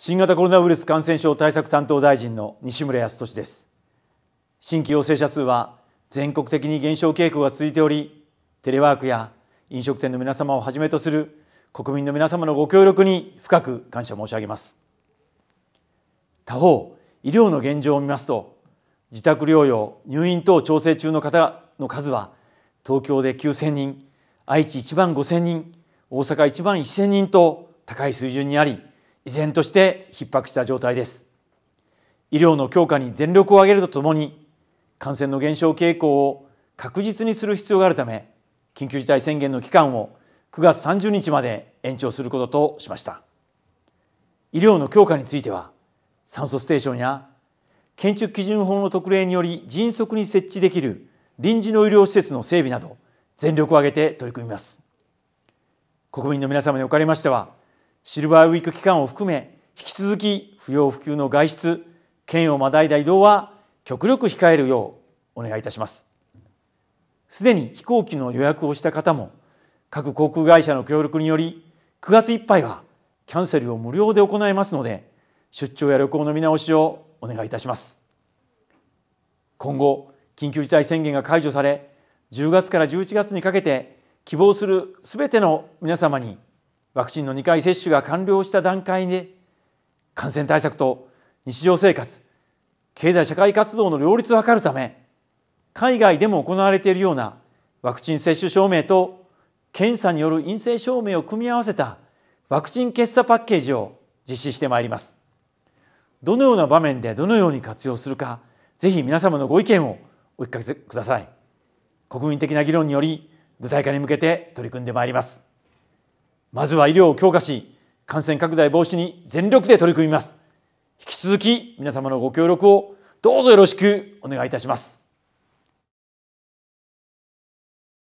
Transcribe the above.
新型コロナウイルス感染症対策担当大臣の西村康稔です新規陽性者数は全国的に減少傾向が続いておりテレワークや飲食店の皆様をはじめとする国民の皆様のご協力に深く感謝申し上げます他方医療の現状を見ますと自宅療養入院等調整中の方の数は東京で9000人愛知1万5000人大阪1万1000人と高い水準にあり依然として逼迫した状態です医療の強化に全力を挙げるとともに感染の減少傾向を確実にする必要があるため緊急事態宣言の期間を9月30日まで延長することとしました医療の強化については酸素ステーションや建築基準法の特例により迅速に設置できる臨時の医療施設の整備など全力を挙げて取り組みます国民の皆様におかれましてはシルバーウィーク期間を含め引き続き不要不急の外出県をまたいだ移動は極力控えるようお願いいたしますすでに飛行機の予約をした方も各航空会社の協力により9月いっぱいはキャンセルを無料で行いますので出張や旅行の見直しをお願いいたします今後緊急事態宣言が解除され10月から11月にかけて希望するすべての皆様にワクチンの2回接種が完了した段階で感染対策と日常生活経済社会活動の両立を図るため海外でも行われているようなワクチン接種証明と検査による陰性証明を組み合わせたワクチン決済パッケージを実施してまいりますどのような場面でどのように活用するかぜひ皆様のご意見をお聞かせください国民的な議論により具体化に向けて取り組んでまいりますまずは医療を強化し、感染拡大防止に全力で取り組みます。引き続き皆様のご協力をどうぞよろしくお願いいたします。